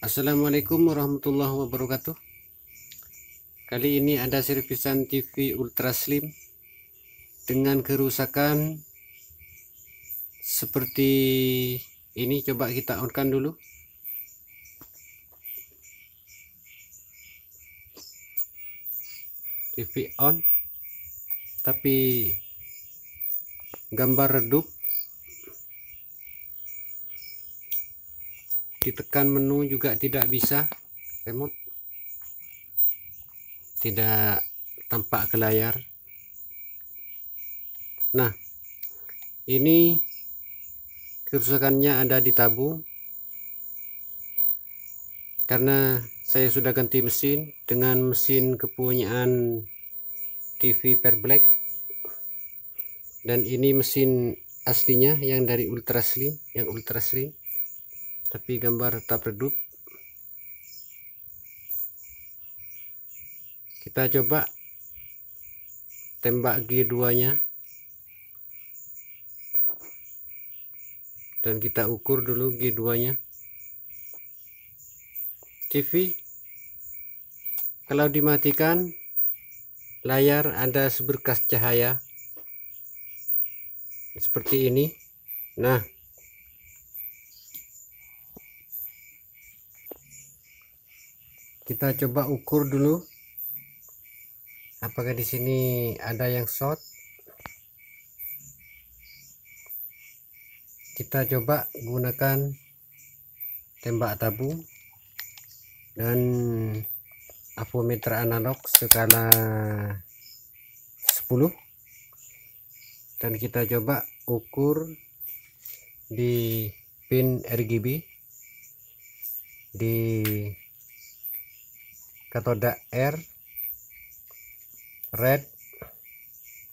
Assalamualaikum warahmatullahi wabarakatuh Kali ini ada servisan TV Ultra Slim Dengan kerusakan Seperti ini coba kita onkan dulu TV on Tapi Gambar redup ditekan menu juga tidak bisa remote tidak tampak ke layar nah ini kerusakannya ada di tabung karena saya sudah ganti mesin dengan mesin kepunyaan TV per black dan ini mesin aslinya yang dari ultra slim yang ultra slim tapi gambar tetap redup kita coba tembak G2 nya dan kita ukur dulu G2 nya TV kalau dimatikan layar ada seberkas cahaya seperti ini nah kita coba ukur dulu apakah di sini ada yang short kita coba gunakan tembak tabung dan avometer analog skala 10 dan kita coba ukur di pin RGB di katoda R red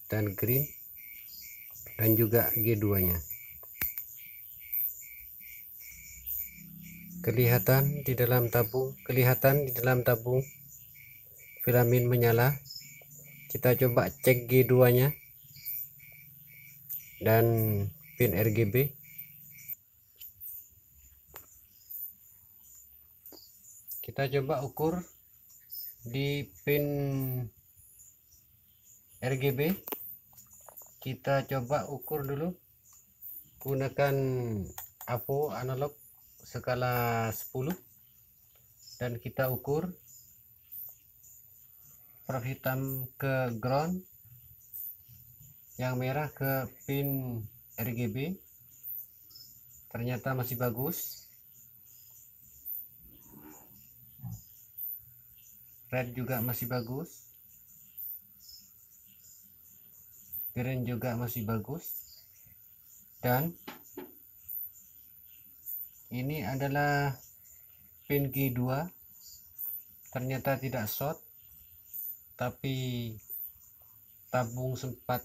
dan green dan juga G2 nya kelihatan di dalam tabung kelihatan di dalam tabung Filamin menyala kita coba cek G2 nya dan pin RGB kita coba ukur di pin RGB kita coba ukur dulu gunakan AVO analog skala 10 dan kita ukur prof hitam ke ground yang merah ke pin RGB ternyata masih bagus red juga masih bagus green juga masih bagus dan ini adalah pin G2 ternyata tidak short tapi tabung sempat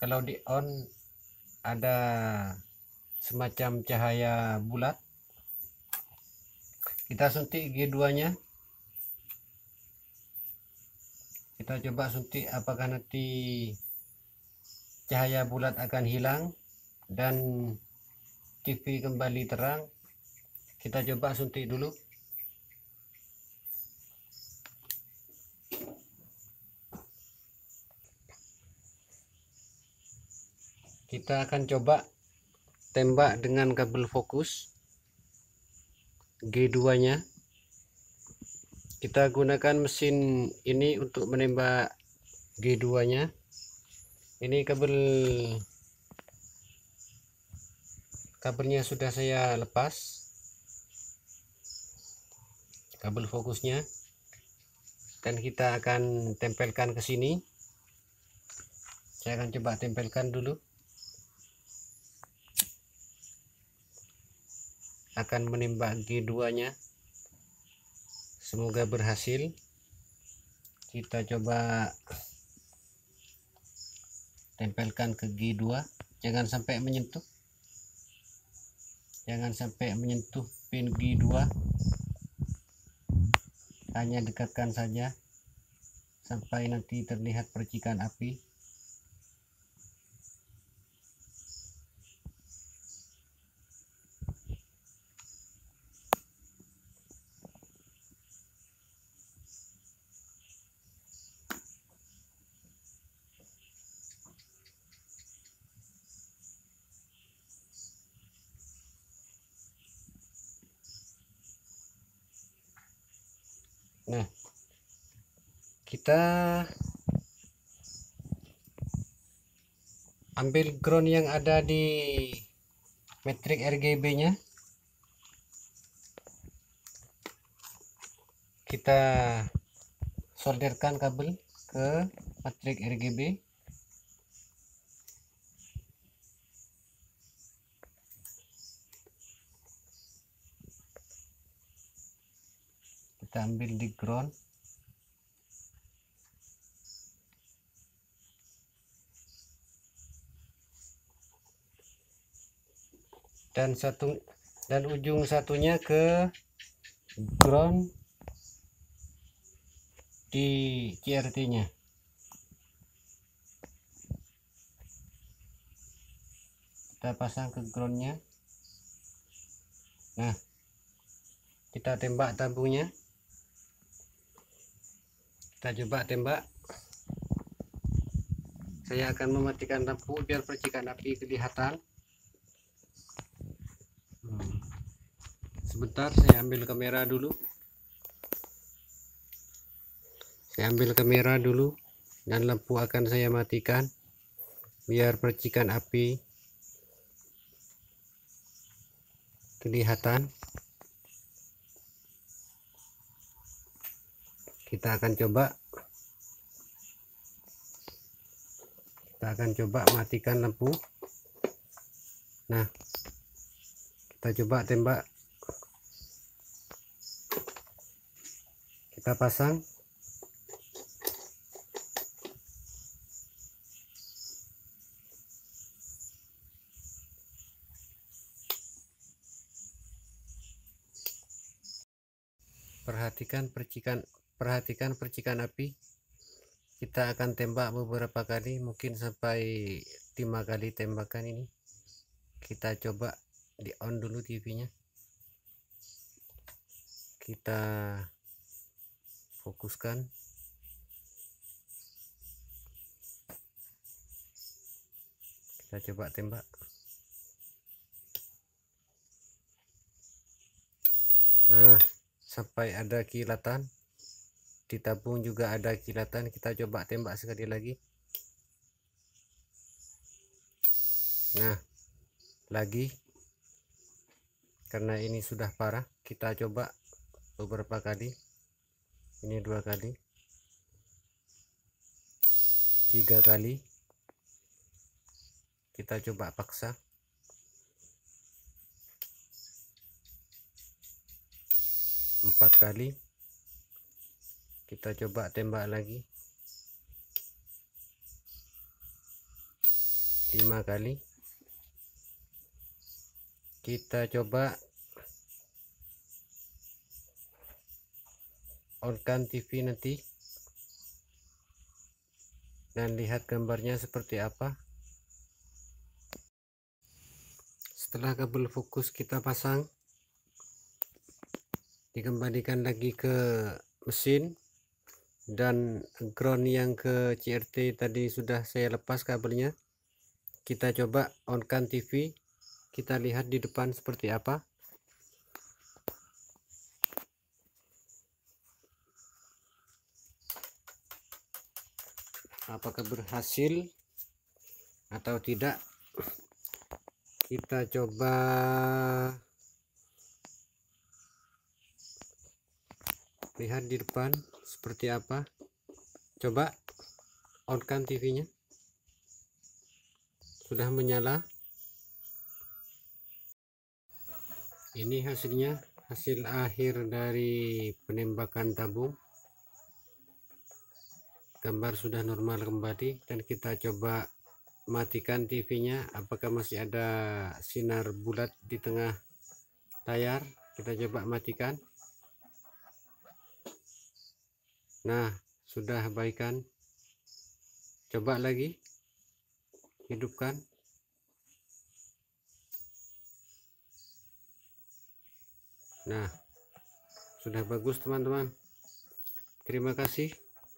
kalau di on ada semacam cahaya bulat kita suntik G2 nya kita coba suntik apakah nanti cahaya bulat akan hilang dan TV kembali terang kita coba suntik dulu kita akan coba tembak dengan kabel fokus G2 nya kita gunakan mesin ini untuk menembak G2 nya ini kabel kabelnya sudah saya lepas kabel fokusnya dan kita akan tempelkan ke sini saya akan coba tempelkan dulu akan menembak G2 nya semoga berhasil kita coba tempelkan ke G2 jangan sampai menyentuh jangan sampai menyentuh pin G2 hanya dekatkan saja sampai nanti terlihat percikan api kita ambil ground yang ada di metrik RGB nya kita solderkan kabel ke metrik RGB kita ambil di ground dan satu dan ujung satunya ke ground di CRT-nya. Kita pasang ke groundnya. Nah, kita tembak tabungnya. Kita coba tembak. Saya akan mematikan lampu biar percikan api kelihatan. sebentar saya ambil kamera dulu saya ambil kamera dulu dan lampu akan saya matikan biar percikan api kelihatan kita akan coba kita akan coba matikan lampu nah kita coba tembak kita pasang perhatikan percikan perhatikan percikan api kita akan tembak beberapa kali mungkin sampai lima kali tembakan ini kita coba di on dulu TV nya kita fokuskan kita coba tembak nah sampai ada kilatan di tabung juga ada kilatan kita coba tembak sekali lagi nah lagi karena ini sudah parah kita coba beberapa kali ini dua kali tiga kali kita coba paksa empat kali kita coba tembak lagi lima kali kita coba organ TV nanti dan lihat gambarnya seperti apa setelah kabel fokus kita pasang dikembalikan lagi ke mesin dan ground yang ke CRT tadi sudah saya lepas kabelnya kita coba onkan TV kita lihat di depan seperti apa apakah berhasil atau tidak kita coba lihat di depan seperti apa coba on kan TV nya sudah menyala ini hasilnya hasil akhir dari penembakan tabung gambar sudah normal kembali dan kita coba matikan TV-nya apakah masih ada sinar bulat di tengah layar kita coba matikan nah sudah baikan coba lagi hidupkan nah sudah bagus teman-teman terima kasih